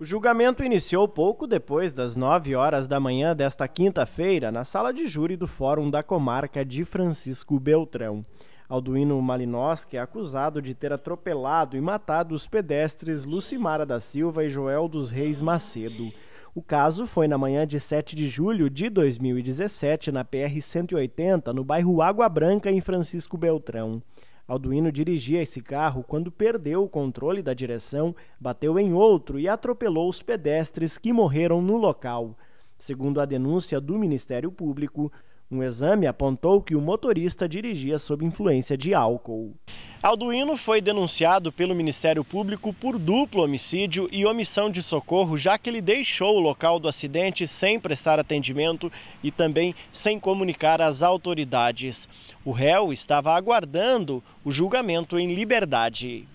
O julgamento iniciou pouco depois das 9 horas da manhã desta quinta-feira na sala de júri do Fórum da Comarca de Francisco Beltrão. Alduino Malinowski é acusado de ter atropelado e matado os pedestres Lucimara da Silva e Joel dos Reis Macedo. O caso foi na manhã de 7 de julho de 2017 na PR-180, no bairro Água Branca, em Francisco Beltrão. Alduino dirigia esse carro quando perdeu o controle da direção, bateu em outro e atropelou os pedestres que morreram no local. Segundo a denúncia do Ministério Público, um exame apontou que o motorista dirigia sob influência de álcool. Alduino foi denunciado pelo Ministério Público por duplo homicídio e omissão de socorro, já que ele deixou o local do acidente sem prestar atendimento e também sem comunicar às autoridades. O réu estava aguardando o julgamento em liberdade.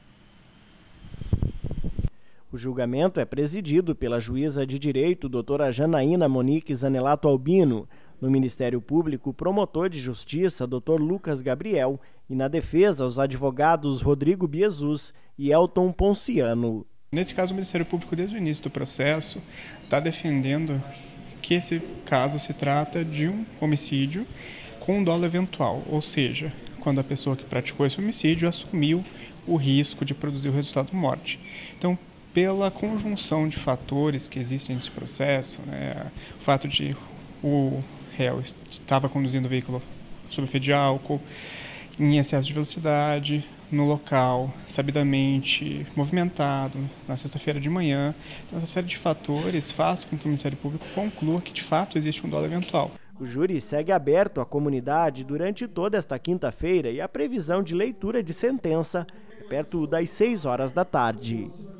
O julgamento é presidido pela juíza de direito, doutora Janaína Monique Zanelato Albino. No Ministério Público, o promotor de justiça, Dr. Lucas Gabriel, e na defesa, os advogados Rodrigo Biesus e Elton Ponciano. Nesse caso, o Ministério Público, desde o início do processo, está defendendo que esse caso se trata de um homicídio com dolo eventual, ou seja, quando a pessoa que praticou esse homicídio assumiu o risco de produzir o resultado morte. Então, pela conjunção de fatores que existem nesse processo, né, o fato de o réu estava conduzindo o veículo sob efeito de álcool, em excesso de velocidade, no local, sabidamente movimentado, na sexta-feira de manhã. Então, essa série de fatores faz com que o Ministério Público conclua que de fato existe um dolo eventual. O júri segue aberto à comunidade durante toda esta quinta-feira e a previsão de leitura de sentença é perto das 6 horas da tarde.